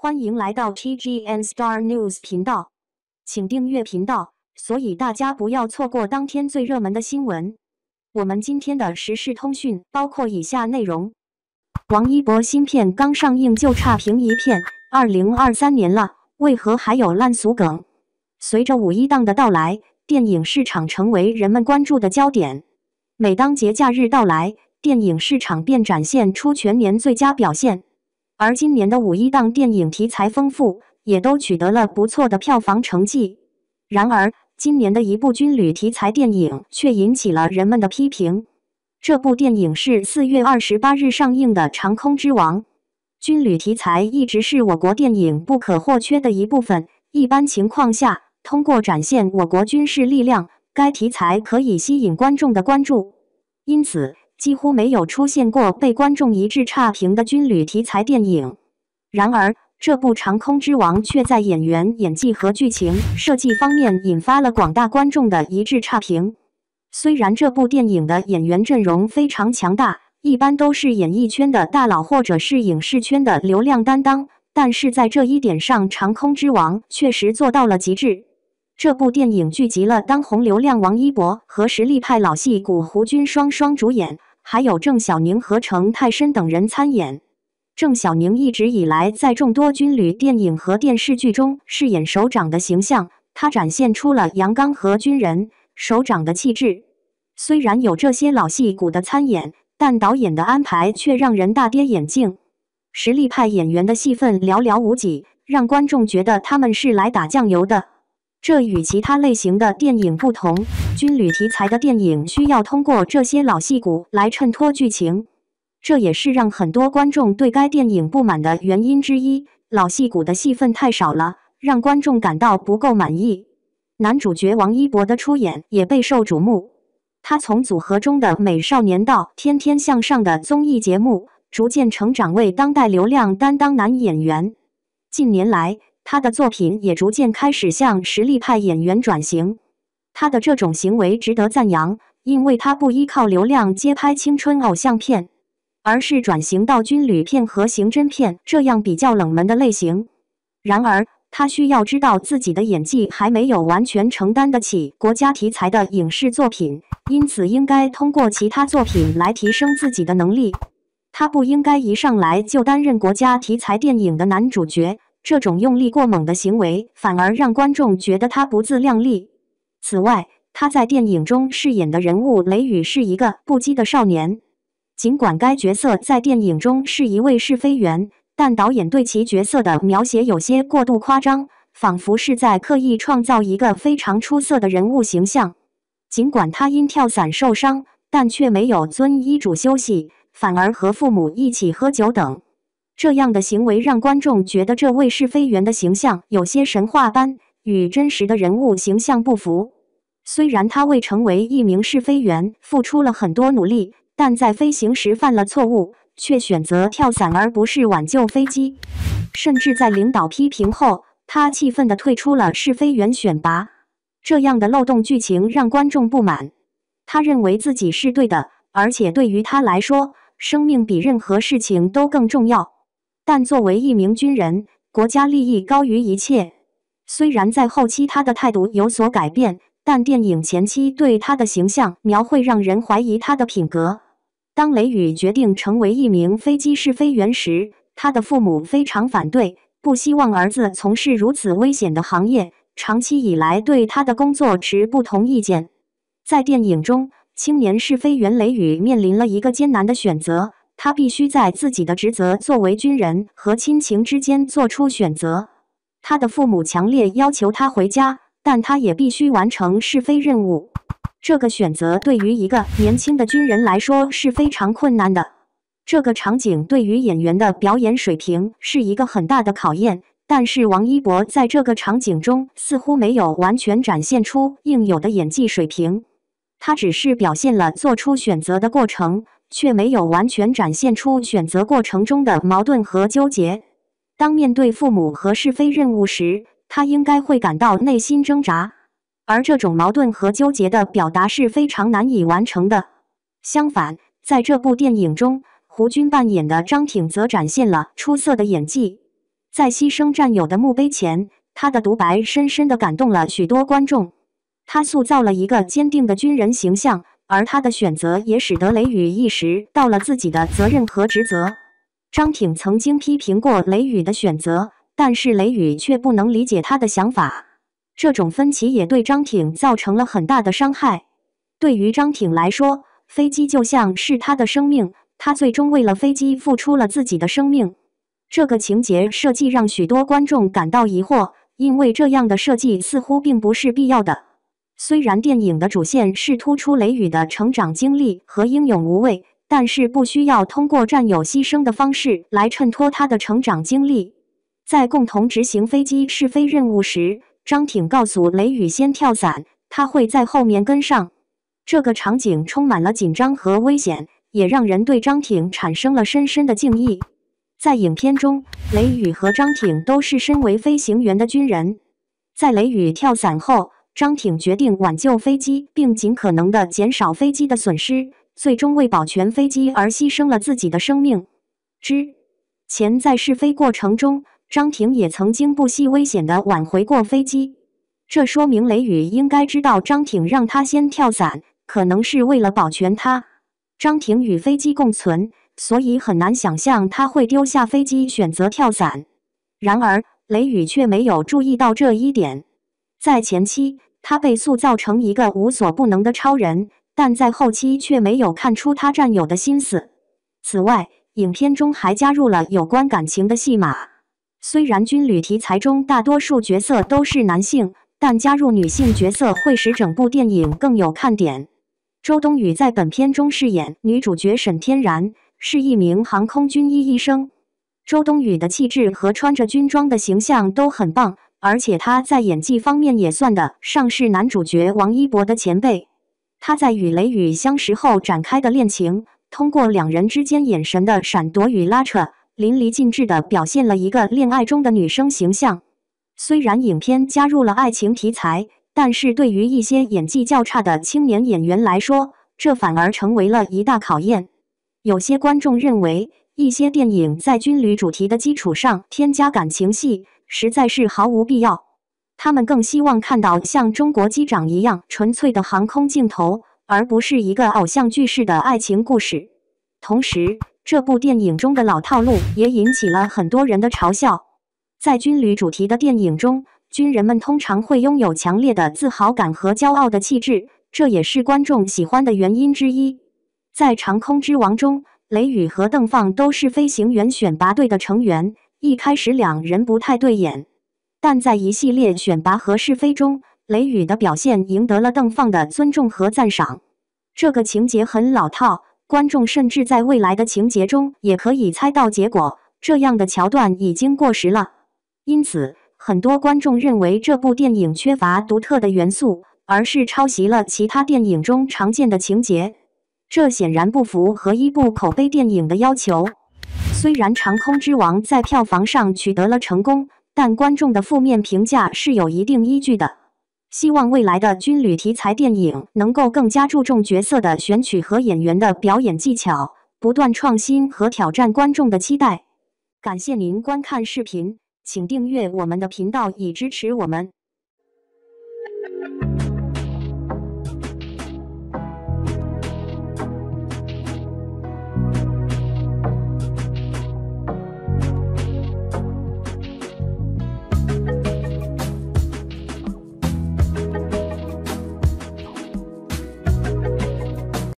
欢迎来到 TGN Star News 频道，请订阅频道，所以大家不要错过当天最热门的新闻。我们今天的时事通讯包括以下内容：王一博新片刚上映就差评一片，二零二三年了，为何还有烂俗梗？随着五一档的到来，电影市场成为人们关注的焦点。每当节假日到来，电影市场便展现出全年最佳表现。而今年的五一档电影题材丰富，也都取得了不错的票房成绩。然而，今年的一部军旅题材电影却引起了人们的批评。这部电影是四月二十八日上映的《长空之王》。军旅题材一直是我国电影不可或缺的一部分。一般情况下，通过展现我国军事力量，该题材可以吸引观众的关注。因此，几乎没有出现过被观众一致差评的军旅题材电影，然而这部《长空之王》却在演员演技和剧情设计方面引发了广大观众的一致差评。虽然这部电影的演员阵容非常强大，一般都是演艺圈的大佬或者是影视圈的流量担当，但是在这一点上，《长空之王》确实做到了极致。这部电影聚集了当红流量王一博和实力派老戏骨胡军双双主演。还有郑晓宁和程泰深等人参演。郑晓宁一直以来在众多军旅电影和电视剧中饰演首长的形象，他展现出了阳刚和军人首长的气质。虽然有这些老戏骨的参演，但导演的安排却让人大跌眼镜，实力派演员的戏份寥寥无几，让观众觉得他们是来打酱油的。这与其他类型的电影不同，军旅题材的电影需要通过这些老戏骨来衬托剧情，这也是让很多观众对该电影不满的原因之一。老戏骨的戏份太少了，让观众感到不够满意。男主角王一博的出演也备受瞩目，他从组合中的美少年到天天向上的综艺节目，逐渐成长为当代流量担当男演员。近年来，他的作品也逐渐开始向实力派演员转型。他的这种行为值得赞扬，因为他不依靠流量接拍青春偶像片，而是转型到军旅片和刑侦片这样比较冷门的类型。然而，他需要知道自己的演技还没有完全承担得起国家题材的影视作品，因此应该通过其他作品来提升自己的能力。他不应该一上来就担任国家题材电影的男主角。这种用力过猛的行为，反而让观众觉得他不自量力。此外，他在电影中饰演的人物雷雨是一个不羁的少年。尽管该角色在电影中是一位试飞员，但导演对其角色的描写有些过度夸张，仿佛是在刻意创造一个非常出色的人物形象。尽管他因跳伞受伤，但却没有遵医嘱休息，反而和父母一起喝酒等。这样的行为让观众觉得这位试飞员的形象有些神话般，与真实的人物形象不符。虽然他为成为一名试飞员付出了很多努力，但在飞行时犯了错误，却选择跳伞而不是挽救飞机，甚至在领导批评后，他气愤地退出了试飞员选拔。这样的漏洞剧情让观众不满。他认为自己是对的，而且对于他来说，生命比任何事情都更重要。但作为一名军人，国家利益高于一切。虽然在后期他的态度有所改变，但电影前期对他的形象描绘让人怀疑他的品格。当雷雨决定成为一名飞机试飞员时，他的父母非常反对，不希望儿子从事如此危险的行业，长期以来对他的工作持不同意见。在电影中，青年试飞员雷雨面临了一个艰难的选择。他必须在自己的职责作为军人和亲情之间做出选择。他的父母强烈要求他回家，但他也必须完成试飞任务。这个选择对于一个年轻的军人来说是非常困难的。这个场景对于演员的表演水平是一个很大的考验。但是王一博在这个场景中似乎没有完全展现出应有的演技水平，他只是表现了做出选择的过程。却没有完全展现出选择过程中的矛盾和纠结。当面对父母和是非任务时，他应该会感到内心挣扎，而这种矛盾和纠结的表达是非常难以完成的。相反，在这部电影中，胡军扮演的张挺则展现了出色的演技。在牺牲战友的墓碑前，他的独白深深的感动了许多观众。他塑造了一个坚定的军人形象。而他的选择也使得雷雨意识到了自己的责任和职责。张挺曾经批评过雷雨的选择，但是雷雨却不能理解他的想法。这种分歧也对张挺造成了很大的伤害。对于张挺来说，飞机就像是他的生命，他最终为了飞机付出了自己的生命。这个情节设计让许多观众感到疑惑，因为这样的设计似乎并不是必要的。虽然电影的主线是突出雷雨的成长经历和英勇无畏，但是不需要通过战友牺牲的方式来衬托他的成长经历。在共同执行飞机试飞任务时，张挺告诉雷雨先跳伞，他会在后面跟上。这个场景充满了紧张和危险，也让人对张挺产生了深深的敬意。在影片中，雷雨和张挺都是身为飞行员的军人，在雷雨跳伞后。张挺决定挽救飞机，并尽可能的减少飞机的损失，最终为保全飞机而牺牲了自己的生命。之前在试飞过程中，张挺也曾经不惜危险的挽回过飞机。这说明雷雨应该知道张挺让他先跳伞，可能是为了保全他。张挺与飞机共存，所以很难想象他会丢下飞机选择跳伞。然而，雷雨却没有注意到这一点，在前期。他被塑造成一个无所不能的超人，但在后期却没有看出他战友的心思。此外，影片中还加入了有关感情的戏码。虽然军旅题材中大多数角色都是男性，但加入女性角色会使整部电影更有看点。周冬雨在本片中饰演女主角沈天然，是一名航空军医医生。周冬雨的气质和穿着军装的形象都很棒。而且他在演技方面也算得上是男主角王一博的前辈。他在与雷雨相识后展开的恋情，通过两人之间眼神的闪躲与拉扯，淋漓尽致地表现了一个恋爱中的女生形象。虽然影片加入了爱情题材，但是对于一些演技较差的青年演员来说，这反而成为了一大考验。有些观众认为，一些电影在军旅主题的基础上添加感情戏。实在是毫无必要。他们更希望看到像中国机长一样纯粹的航空镜头，而不是一个偶像剧式的爱情故事。同时，这部电影中的老套路也引起了很多人的嘲笑。在军旅主题的电影中，军人们通常会拥有强烈的自豪感和骄傲的气质，这也是观众喜欢的原因之一。在《长空之王》中，雷雨和邓放都是飞行员选拔队的成员。一开始两人不太对眼，但在一系列选拔和试飞中，雷雨的表现赢得了邓放的尊重和赞赏。这个情节很老套，观众甚至在未来的情节中也可以猜到结果。这样的桥段已经过时了，因此很多观众认为这部电影缺乏独特的元素，而是抄袭了其他电影中常见的情节。这显然不符合一部口碑电影的要求。虽然《长空之王》在票房上取得了成功，但观众的负面评价是有一定依据的。希望未来的军旅题材电影能够更加注重角色的选取和演员的表演技巧，不断创新和挑战观众的期待。感谢您观看视频，请订阅我们的频道以支持我们。